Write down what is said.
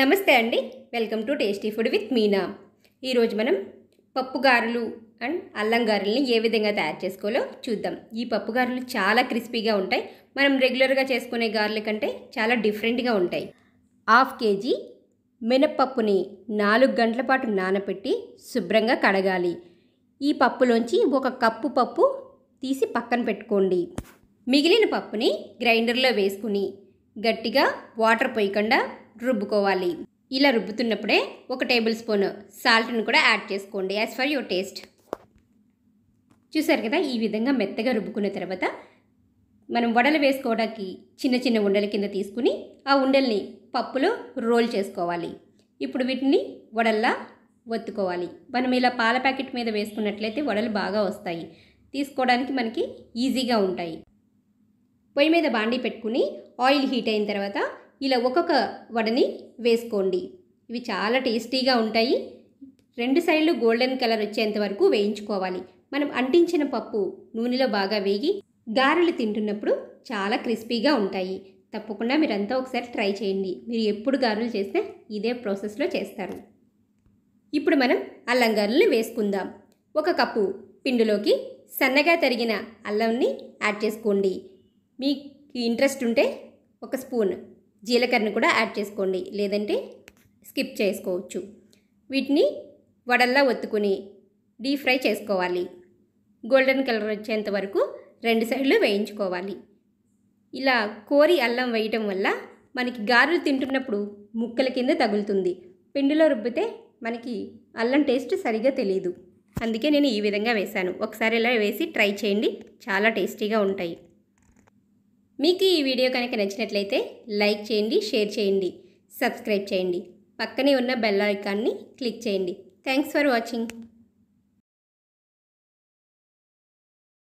నమస్తే అండి welcome to tasty food with Meena ఈరోజు మనం పప్పు గారెలు అండ్ అల్లం గారెల్ని ఏ విధంగా తయారు చేసుకోవాలో చూద్దాం ఈ పప్పు గారెలు చాలా క్రిస్పీగా ఉంటాయి మనం రెగ్యులర్గా చేసుకునే గారెల కంటే చాలా డిఫరెంట్గా ఉంటాయి హాఫ్ కేజీ మినప్పప్పుని నాలుగు గంటల పాటు నానబెట్టి శుభ్రంగా కడగాలి ఈ పప్పులోంచి ఒక కప్పు పప్పు తీసి పక్కన పెట్టుకోండి మిగిలిన పప్పుని గ్రైండర్లో వేసుకుని గట్టిగా వాటర్ పోయకుండా రుబ్బుకోవాలి ఇలా రుబ్బుతున్నప్పుడే ఒక టేబుల్ స్పూన్ సాల్ట్ను కూడా యాడ్ చేసుకోండి యాజ్ ఫర్ యువర్ టేస్ట్ చూసారు కదా ఈ విధంగా మెత్తగా రుబ్బుకున్న తర్వాత మనం వడలు వేసుకోవడానికి చిన్న చిన్న ఉండల కింద తీసుకుని ఆ ఉండల్ని పప్పులో రోల్ చేసుకోవాలి ఇప్పుడు వీటిని వడల్లా ఒత్తుకోవాలి మనం ఇలా పాల ప్యాకెట్ మీద వేసుకున్నట్లయితే వడలు బాగా వస్తాయి తీసుకోవడానికి మనకి ఈజీగా ఉంటాయి పొయ్యి మీద బాండి పెట్టుకుని ఆయిల్ హీట్ అయిన తర్వాత ఇలా ఒక్కొక్క వడని వేసుకోండి ఇవి చాలా టేస్టీగా ఉంటాయి రెండు సైడ్లు గోల్డెన్ కలర్ వచ్చేంత వరకు వేయించుకోవాలి మనం అంటించిన పప్పు నూనెలో బాగా వేగి గారెలు తింటున్నప్పుడు చాలా క్రిస్పీగా ఉంటాయి తప్పకుండా మీరంతా ఒకసారి ట్రై చేయండి మీరు ఎప్పుడు గారెలు చేస్తే ఇదే ప్రాసెస్లో చేస్తారు ఇప్పుడు మనం అల్లం గారెలు వేసుకుందాం ఒక కప్పు పిండిలోకి సన్నగా తరిగిన అల్లంని యాడ్ చేసుకోండి మీకు ఇంట్రెస్ట్ ఉంటే ఒక స్పూన్ జీలకర్రను కూడా యాడ్ చేసుకోండి లేదంటే స్కిప్ చేసుకోవచ్చు వీటిని వడల్లా ఒత్తుకుని డీప్ ఫ్రై చేసుకోవాలి గోల్డెన్ కలర్ వచ్చేంత వరకు రెండు సైడ్లు వేయించుకోవాలి ఇలా కోరి అల్లం వేయటం వల్ల మనకి గారెలు తింటున్నప్పుడు ముక్కల కింద తగులుతుంది పిండిలో రుబ్బితే మనకి అల్లం టేస్ట్ సరిగా తెలియదు అందుకే నేను ఈ విధంగా వేశాను ఒకసారి ఇలా వేసి ట్రై చేయండి చాలా టేస్టీగా ఉంటాయి మీకు ఈ వీడియో కనుక నచ్చినట్లయితే లైక్ చేయండి షేర్ చేయండి సబ్స్క్రైబ్ చేయండి పక్కనే ఉన్న బెల్ ఐకాన్ని క్లిక్ చేయండి థ్యాంక్స్ ఫర్ వాచింగ్